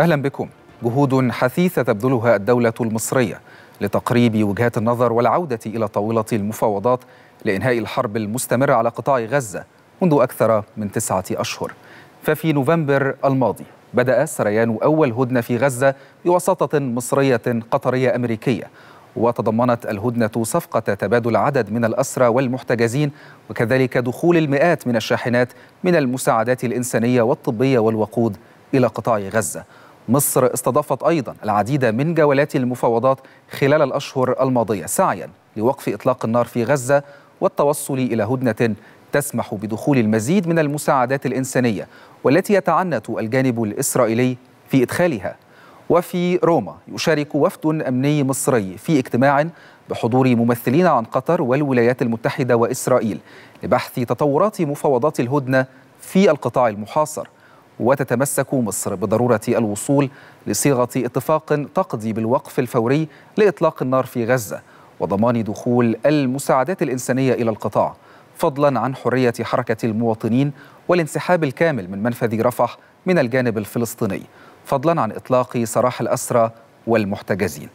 أهلا بكم جهود حثيثة تبذلها الدولة المصرية لتقريب وجهات النظر والعودة إلى طاولة المفاوضات لإنهاء الحرب المستمرة على قطاع غزة منذ أكثر من تسعة أشهر ففي نوفمبر الماضي بدأ سريان أول هدنة في غزة بوساطة مصرية قطرية أمريكية وتضمنت الهدنة صفقة تبادل عدد من الأسرى والمحتجزين وكذلك دخول المئات من الشاحنات من المساعدات الإنسانية والطبية والوقود إلى قطاع غزة مصر استضافت أيضا العديد من جولات المفاوضات خلال الأشهر الماضية سعيا لوقف إطلاق النار في غزة والتوصل إلى هدنة تسمح بدخول المزيد من المساعدات الإنسانية والتي يتعنت الجانب الإسرائيلي في إدخالها وفي روما يشارك وفد أمني مصري في اجتماع بحضور ممثلين عن قطر والولايات المتحدة وإسرائيل لبحث تطورات مفاوضات الهدنة في القطاع المحاصر وتتمسك مصر بضرورة الوصول لصيغة اتفاق تقضي بالوقف الفوري لإطلاق النار في غزة وضمان دخول المساعدات الإنسانية إلى القطاع فضلا عن حرية حركة المواطنين والانسحاب الكامل من منفذ رفح من الجانب الفلسطيني فضلا عن إطلاق سراح الأسرى والمحتجزين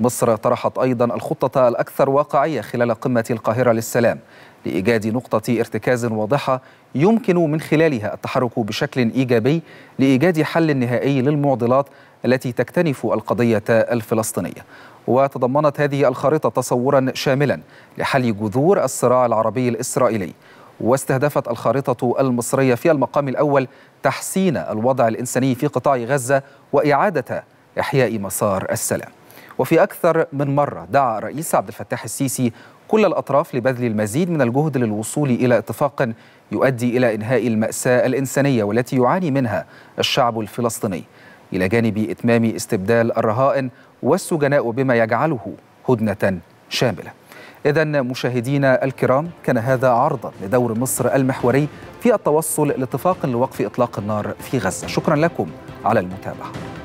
مصر طرحت أيضا الخطة الأكثر واقعية خلال قمة القاهرة للسلام لإيجاد نقطة ارتكاز واضحة يمكن من خلالها التحرك بشكل إيجابي لإيجاد حل نهائي للمعضلات التي تكتنف القضية الفلسطينية وتضمنت هذه الخارطة تصورا شاملا لحل جذور الصراع العربي الإسرائيلي واستهدفت الخارطة المصرية في المقام الأول تحسين الوضع الإنساني في قطاع غزة وإعادة إحياء مسار السلام وفي أكثر من مرة دعا الرئيس عبد الفتاح السيسي كل الأطراف لبذل المزيد من الجهد للوصول إلى اتفاق يؤدي إلى إنهاء المأساة الإنسانية والتي يعاني منها الشعب الفلسطيني إلى جانب إتمام استبدال الرهائن والسجناء بما يجعله هدنة شاملة إذا مشاهدينا الكرام كان هذا عرضا لدور مصر المحوري في التوصل لاتفاق لوقف إطلاق النار في غزة شكرا لكم على المتابعة